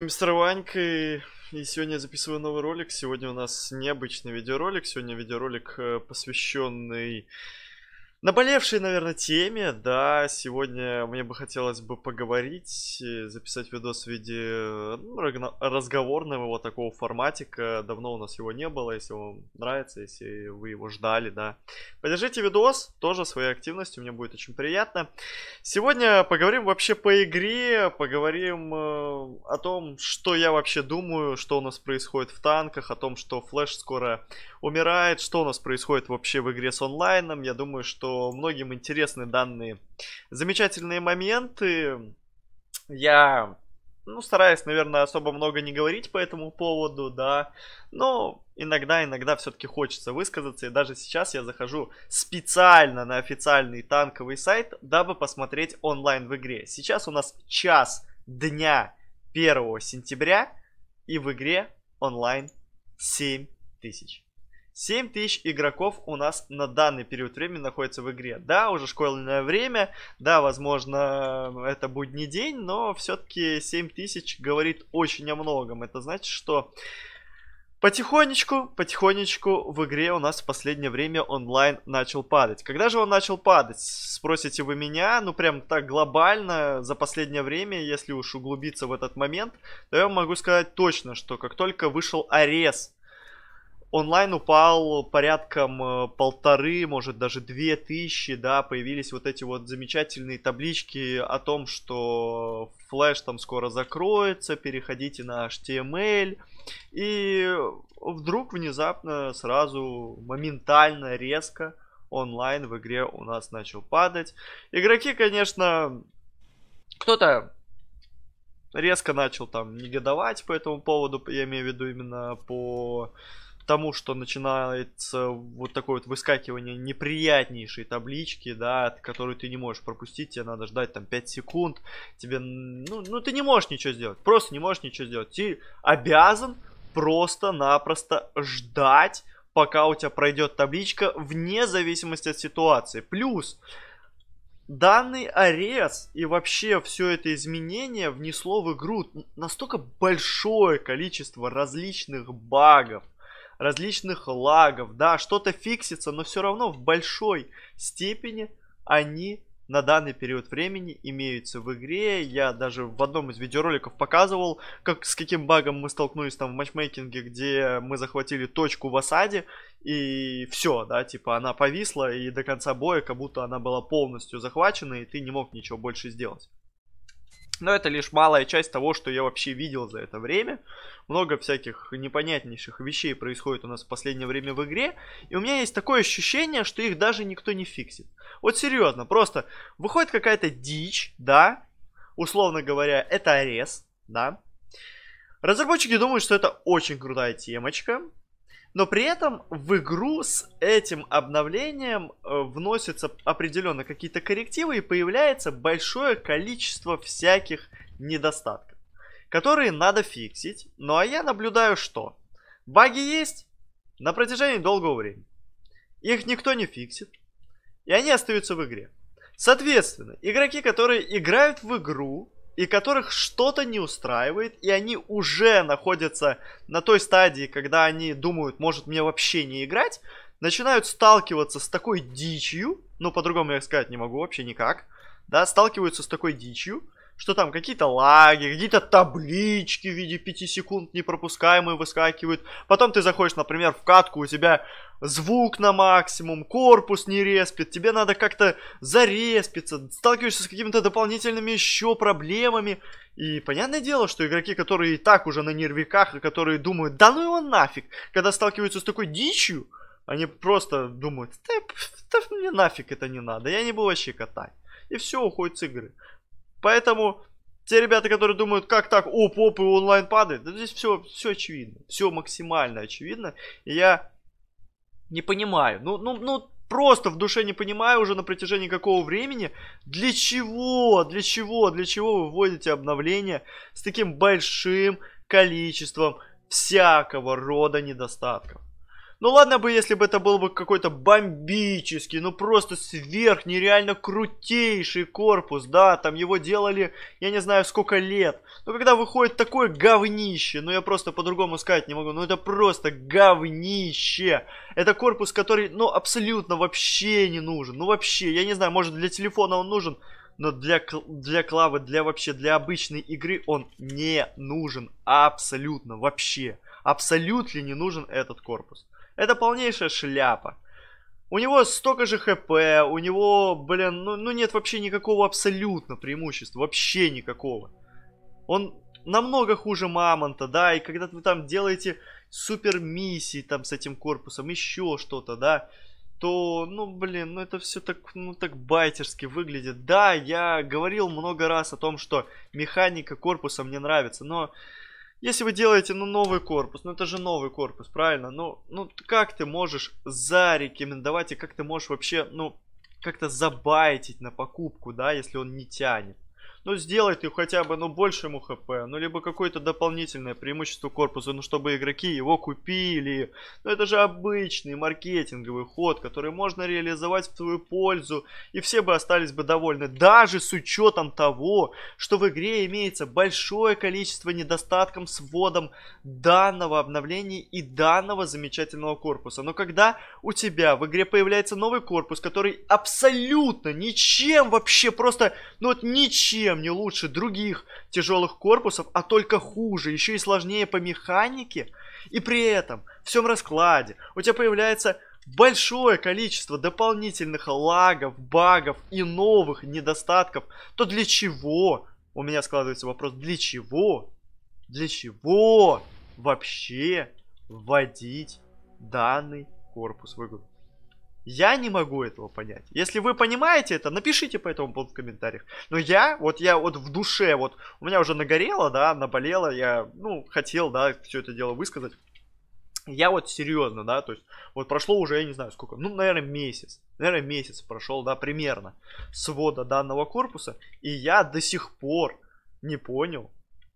Мистер Ванька, и сегодня я записываю новый ролик. Сегодня у нас необычный видеоролик. Сегодня видеоролик, э, посвященный наболевшей, наверное, теме, да, сегодня мне бы хотелось бы поговорить, записать видос в виде ну, разговорного вот такого форматика, давно у нас его не было, если вам нравится, если вы его ждали, да. Поддержите видос, тоже своей активностью, мне будет очень приятно. Сегодня поговорим вообще по игре, поговорим э, о том, что я вообще думаю, что у нас происходит в танках, о том, что флэш скоро умирает. Что у нас происходит вообще в игре с онлайном? Я думаю, что многим интересны данные замечательные моменты. Я ну, стараюсь, наверное, особо много не говорить по этому поводу, да, но иногда, иногда все-таки хочется высказаться, и даже сейчас я захожу специально на официальный танковый сайт, дабы посмотреть онлайн в игре. Сейчас у нас час дня 1 сентября, и в игре онлайн тысяч тысяч игроков у нас на данный период времени находится в игре. Да, уже школьное время, да, возможно, это будний день, но все-таки тысяч говорит очень о многом. Это значит, что Потихонечку, потихонечку в игре у нас в последнее время онлайн начал падать. Когда же он начал падать? Спросите вы меня, ну прям так глобально за последнее время, если уж углубиться в этот момент, то я вам могу сказать точно, что как только вышел Арес онлайн упал порядком э, полторы, может даже две тысячи, да, появились вот эти вот замечательные таблички о том, что флеш там скоро закроется, переходите на HTML, и вдруг внезапно, сразу, моментально, резко онлайн в игре у нас начал падать. Игроки, конечно, кто-то резко начал там негодовать по этому поводу, я имею в виду именно по тому, что начинается вот такое вот выскакивание неприятнейшей таблички, да, которую ты не можешь пропустить, тебе надо ждать там 5 секунд, тебе, ну, ну ты не можешь ничего сделать, просто не можешь ничего сделать, ты обязан просто-напросто ждать, пока у тебя пройдет табличка, вне зависимости от ситуации. Плюс, данный арест и вообще все это изменение внесло в игру настолько большое количество различных багов, различных лагов, да, что-то фиксится, но все равно в большой степени они на данный период времени имеются в игре. Я даже в одном из видеороликов показывал, как, с каким багом мы столкнулись там в матчмейкинге, где мы захватили точку в осаде, и все, да, типа она повисла, и до конца боя как будто она была полностью захвачена, и ты не мог ничего больше сделать. Но это лишь малая часть того, что я вообще видел за это время. Много всяких непонятнейших вещей происходит у нас в последнее время в игре. И у меня есть такое ощущение, что их даже никто не фиксит. Вот серьезно, просто выходит какая-то дичь, да, условно говоря, это арест, да. Разработчики думают, что это очень крутая темочка, но при этом в игру с этим обновлением э, вносятся определенно какие-то коррективы и появляется большое количество всяких недостатков, которые надо фиксить. Ну а я наблюдаю, что баги есть на протяжении долгого времени. Их никто не фиксит, и они остаются в игре. Соответственно, игроки, которые играют в игру, и которых что-то не устраивает, и они уже находятся на той стадии, когда они думают, может мне вообще не играть, начинают сталкиваться с такой дичью, ну по-другому я сказать не могу вообще никак, да, сталкиваются с такой дичью, что там какие-то лаги, какие-то таблички в виде 5 секунд непропускаемые выскакивают. Потом ты заходишь, например, в катку, у тебя звук на максимум, корпус не респит, тебе надо как-то зареспиться, сталкиваешься с какими-то дополнительными еще проблемами. И понятное дело, что игроки, которые и так уже на нервиках, и которые думают, да ну его нафиг, когда сталкиваются с такой дичью, они просто думают, да, да мне нафиг это не надо, я не буду вообще катать. И все, уходит с игры. Поэтому те ребята, которые думают, как так, оп, оп, и онлайн падает, да здесь все, все очевидно, все максимально очевидно. И я не понимаю, ну, ну, ну, просто в душе не понимаю уже на протяжении какого времени, для чего, для чего, для чего вы вводите обновления с таким большим количеством всякого рода недостатков. Ну ладно бы, если бы это был бы какой-то бомбический, ну просто сверх нереально крутейший корпус, да, там его делали, я не знаю, сколько лет. Но когда выходит такое говнище, ну я просто по-другому сказать не могу, ну это просто говнище. Это корпус, который, ну, абсолютно вообще не нужен, ну вообще, я не знаю, может для телефона он нужен, но для, для клавы, для вообще, для обычной игры он не нужен абсолютно вообще. Абсолютно не нужен этот корпус. Это полнейшая шляпа. У него столько же хп, у него, блин, ну, ну нет вообще никакого абсолютно преимущества, вообще никакого. Он намного хуже Мамонта, да, и когда вы там делаете супер миссии там с этим корпусом, еще что-то, да, то, ну, блин, ну это все так, ну, так байтерски выглядит. Да, я говорил много раз о том, что механика корпуса мне нравится, но если вы делаете, ну, новый корпус, ну, это же новый корпус, правильно? Ну, ну, как ты можешь зарекомендовать и как ты можешь вообще, ну, как-то забайтить на покупку, да, если он не тянет? ну, сделай ты хотя бы, ну, большему хп, ну, либо какое-то дополнительное преимущество корпуса, ну, чтобы игроки его купили. Ну, это же обычный маркетинговый ход, который можно реализовать в твою пользу, и все бы остались бы довольны, даже с учетом того, что в игре имеется большое количество недостатков с вводом данного обновления и данного замечательного корпуса. Но когда у тебя в игре появляется новый корпус, который абсолютно ничем вообще, просто, ну, вот ничем ничем не лучше других тяжелых корпусов, а только хуже, еще и сложнее по механике. И при этом в всем раскладе у тебя появляется большое количество дополнительных лагов, багов и новых недостатков, то для чего? У меня складывается вопрос, для чего? Для чего вообще вводить данный корпус в игру? Я не могу этого понять. Если вы понимаете это, напишите по этому поводу в комментариях. Но я, вот я вот в душе, вот у меня уже нагорело, да, наболело, я, ну, хотел, да, все это дело высказать. Я вот серьезно, да, то есть вот прошло уже, я не знаю сколько, ну, наверное, месяц. Наверное, месяц прошел, да, примерно, свода данного корпуса. И я до сих пор не понял,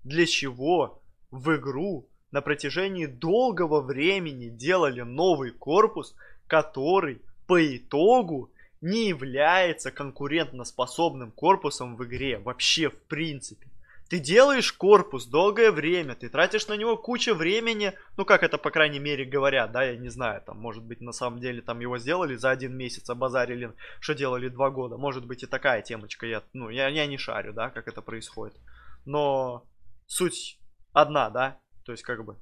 для чего в игру на протяжении долгого времени делали новый корпус, который по итогу не является конкурентоспособным корпусом в игре вообще в принципе. Ты делаешь корпус долгое время, ты тратишь на него кучу времени, ну как это по крайней мере говорят, да, я не знаю, там может быть на самом деле там его сделали за один месяц, обазарили, что делали два года, может быть и такая темочка, я, ну я, я не шарю, да, как это происходит. Но суть одна, да, то есть как бы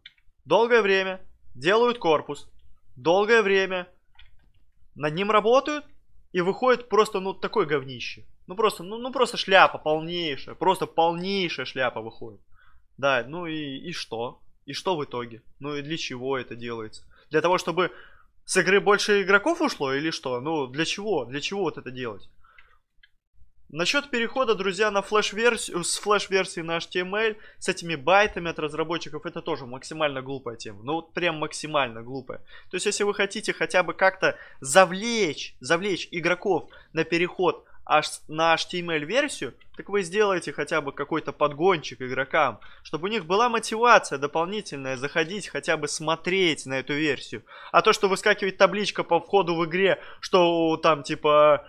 долгое время делают корпус, долгое время над ним работают, и выходит просто, ну, такое говнище. Ну, просто, ну, ну просто шляпа полнейшая, просто полнейшая шляпа выходит. Да, ну и, и что? И что в итоге? Ну и для чего это делается? Для того, чтобы с игры больше игроков ушло или что? Ну, для чего? Для чего вот это делать? Насчет перехода, друзья, на флеш-версию, с флеш-версии на HTML, с этими байтами от разработчиков, это тоже максимально глупая тема. Ну, вот прям максимально глупая. То есть, если вы хотите хотя бы как-то завлечь, завлечь игроков на переход на HTML-версию, так вы сделаете хотя бы какой-то подгончик игрокам, чтобы у них была мотивация дополнительная заходить, хотя бы смотреть на эту версию. А то, что выскакивает табличка по входу в игре, что там типа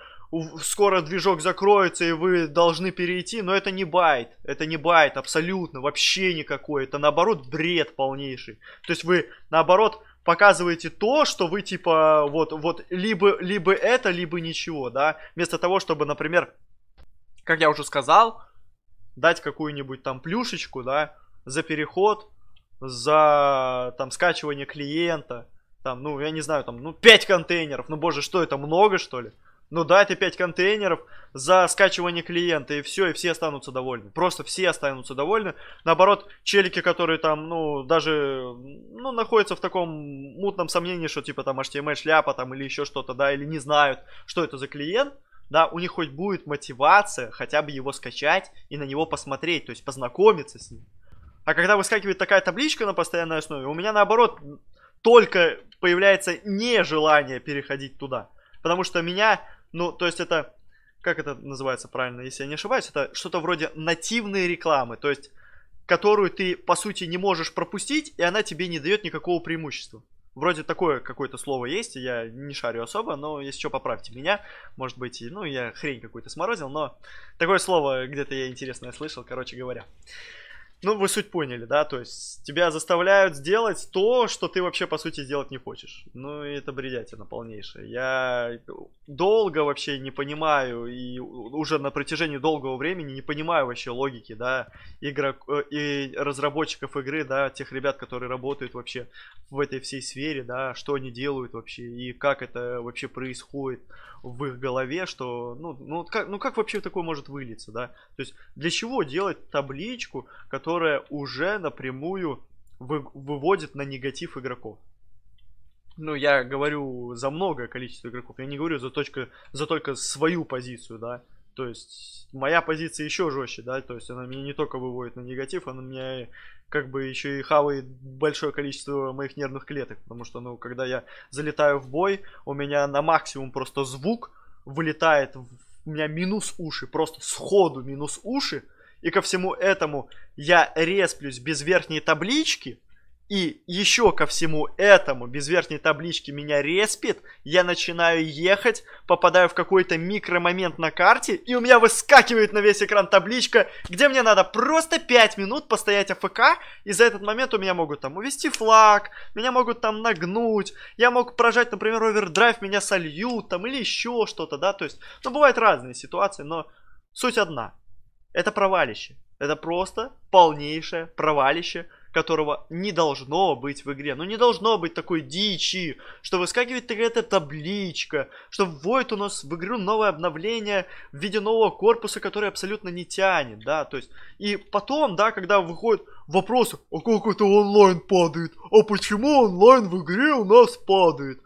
скоро движок закроется и вы должны перейти, но это не байт, это не байт абсолютно, вообще никакой, это наоборот бред полнейший. То есть вы наоборот показываете то, что вы типа вот, вот либо, либо это, либо ничего, да, вместо того, чтобы, например, как я уже сказал, дать какую-нибудь там плюшечку, да, за переход, за там скачивание клиента, там, ну, я не знаю, там, ну, 5 контейнеров, ну, боже, что это, много, что ли? Ну да, дайте 5 контейнеров за скачивание клиента, и все, и все останутся довольны. Просто все останутся довольны. Наоборот, челики, которые там, ну, даже, ну, находятся в таком мутном сомнении, что типа там HTML-шляпа там или еще что-то, да, или не знают, что это за клиент, да, у них хоть будет мотивация хотя бы его скачать и на него посмотреть, то есть познакомиться с ним. А когда выскакивает такая табличка на постоянной основе, у меня наоборот только появляется нежелание переходить туда. Потому что меня ну, то есть это, как это называется правильно, если я не ошибаюсь, это что-то вроде нативной рекламы, то есть которую ты, по сути, не можешь пропустить, и она тебе не дает никакого преимущества. Вроде такое какое-то слово есть, я не шарю особо, но если что, поправьте меня. Может быть, ну, я хрень какую-то сморозил, но такое слово где-то я интересное слышал, короче говоря. Ну, вы суть поняли, да? То есть тебя заставляют сделать то, что ты вообще, по сути, сделать не хочешь. Ну, и это бредятина полнейшая. Я долго вообще не понимаю, и уже на протяжении долгого времени не понимаю вообще логики, да, игрок... Э, и разработчиков игры, да, тех ребят, которые работают вообще в этой всей сфере, да, что они делают вообще, и как это вообще происходит в их голове, что, ну, ну, как, ну как вообще такое может вылиться, да? То есть для чего делать табличку, которая которая уже напрямую вы, выводит на негатив игроков. Ну, я говорю за многое количество игроков, я не говорю за, точка, за только свою позицию, да. То есть моя позиция еще жестче, да, то есть она меня не только выводит на негатив, она меня как бы еще и хавает большое количество моих нервных клеток, потому что, ну, когда я залетаю в бой, у меня на максимум просто звук вылетает, у меня минус уши, просто сходу минус уши, и ко всему этому я респлюсь без верхней таблички, и еще ко всему этому, без верхней таблички меня респит, я начинаю ехать, попадаю в какой-то микромомент на карте, и у меня выскакивает на весь экран табличка, где мне надо просто 5 минут постоять АФК, и за этот момент у меня могут там увести флаг, меня могут там нагнуть, я мог прожать, например, овердрайв, меня сольют там, или еще что-то, да, то есть, ну, бывают разные ситуации, но суть одна – это провалище. Это просто полнейшее провалище, которого не должно быть в игре. Ну не должно быть такой дичи, что выскакивает какая-то табличка, что вводит у нас в игру новое обновление в виде нового корпуса, который абсолютно не тянет, да, то есть. И потом, да, когда выходит вопрос, а как это онлайн падает? А почему онлайн в игре у нас падает?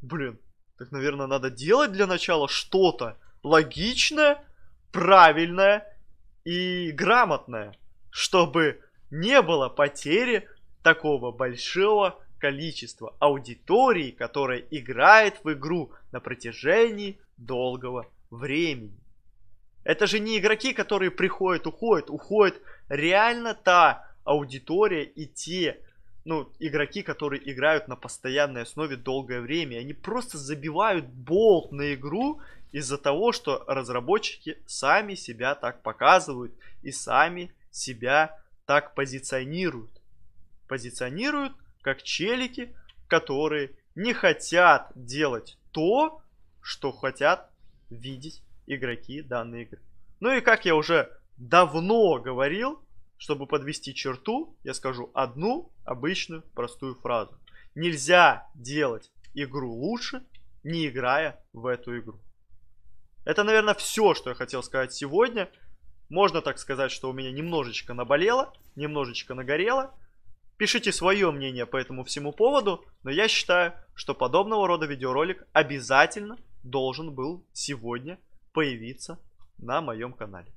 Блин, так, наверное, надо делать для начала что-то логичное, правильное, и грамотная, чтобы не было потери такого большого количества аудитории, которая играет в игру на протяжении долгого времени. Это же не игроки, которые приходят, уходят, уходят. Реально та аудитория и те ну, игроки, которые играют на постоянной основе долгое время, они просто забивают болт на игру из-за того, что разработчики сами себя так показывают и сами себя так позиционируют. Позиционируют как челики, которые не хотят делать то, что хотят видеть игроки данной игры. Ну и как я уже давно говорил, чтобы подвести черту, я скажу одну обычную простую фразу. Нельзя делать игру лучше, не играя в эту игру. Это, наверное, все, что я хотел сказать сегодня. Можно так сказать, что у меня немножечко наболело, немножечко нагорело. Пишите свое мнение по этому всему поводу, но я считаю, что подобного рода видеоролик обязательно должен был сегодня появиться на моем канале.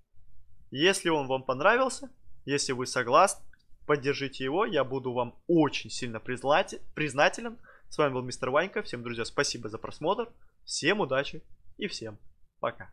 Если он вам понравился, если вы согласны, поддержите его, я буду вам очень сильно признателен. С вами был мистер Ванька, всем, друзья, спасибо за просмотр, всем удачи и всем Пока.